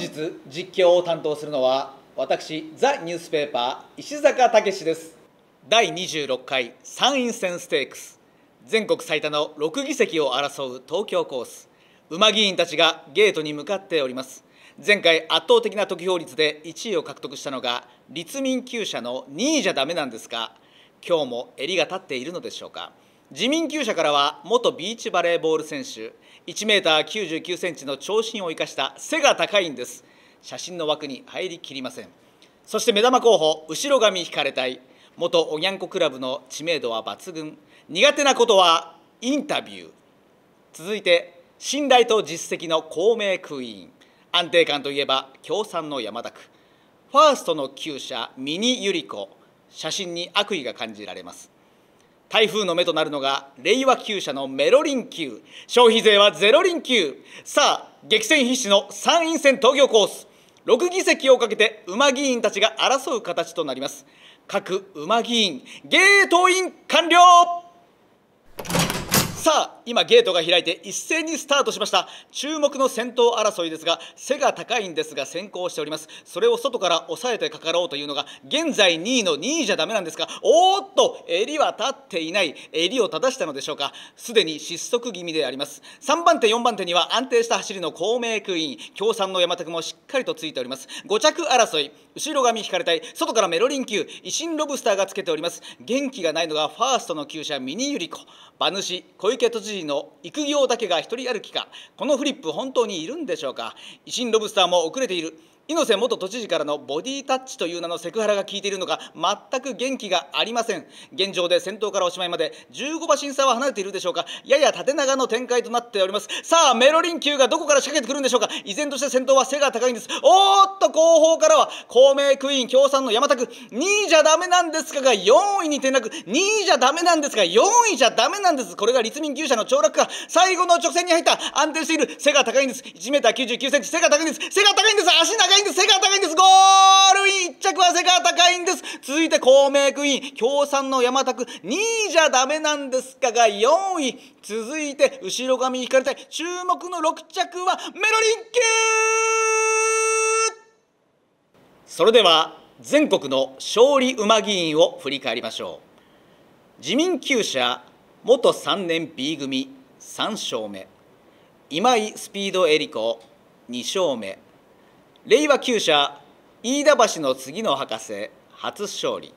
本日実況を担当するのは私ザ・ニュースペーパー石坂武です第26回参院選ステークス全国最多の6議席を争う東京コース馬議員たちがゲートに向かっております前回圧倒的な得票率で1位を獲得したのが立民厩社の2位じゃダメなんですが今日も襟が立っているのでしょうか自民級者からは元ビーチバレーボール選手1メーター9 9センチの長身を生かした背が高いんです写真の枠に入りきりませんそして目玉候補後ろ髪引かれたい元おにゃんこクラブの知名度は抜群苦手なことはインタビュー続いて信頼と実績の公明クイーン安定感といえば共産の山田区ファーストの厩舎ミニユリコ写真に悪意が感じられます台風の目となるのが令和級社のメロリン級消費税はゼロリン級さあ激戦必至の参院選東京コース6議席をかけて馬議員たちが争う形となります各馬議員ゲート完了さあ今ゲートが開いて一斉にスタートしました注目の先頭争いですが背が高いんですが先行しておりますそれを外から抑えてかかろうというのが現在2位の2位じゃダメなんですがおーっと襟は立っていない襟を正したのでしょうかすでに失速気味であります3番手4番手には安定した走りの公明クイーン共産の山田君もしっかりとついております5着争い後ろ髪引かれたい外からメロリン級維新ロブスターがつけております元気がないのがファーストの厩舎ミニユリコ馬主小池都知事筋の育業だけが一人歩きかこのフリップ本当にいるんでしょうか維新ロブスターも遅れている猪瀬元都知事からのボディタッチという名のセクハラが効いているのか全く元気がありません現状で先頭からおしまいまで15馬身差は離れているでしょうかやや縦長の展開となっておりますさあメロリン級がどこから仕掛けてくるんでしょうか依然として先頭は背が高いんですおーっと後方からは公明クイーン共産の山田区2位じゃダメなんですかが4位に転落2位じゃダメなんですが4位じゃダメなんですこれが立民牛舎の凋落か最後の直線に入った安定している背が高いんです 1m99cm 背が高いんです背が高いんです足長いいんです背が高いんですゴールイン1着は背が高いんです続いて公明クイーン共産の山田区2位じゃダメなんですかが4位続いて後ろ髪引かれたい注目の6着はメロリン級それでは全国の勝利馬議員を振り返りましょう自民旧社元3年 B 組3勝目今井スピードエリコ2勝目令和旧社飯田橋の次の博士初勝利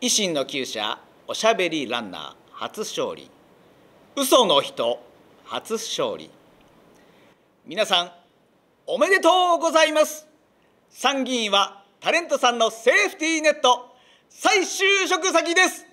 維新の旧社おしゃべりランナー初勝利嘘の人初勝利皆さんおめでとうございます参議院はタレントさんのセーフティーネット再就職先です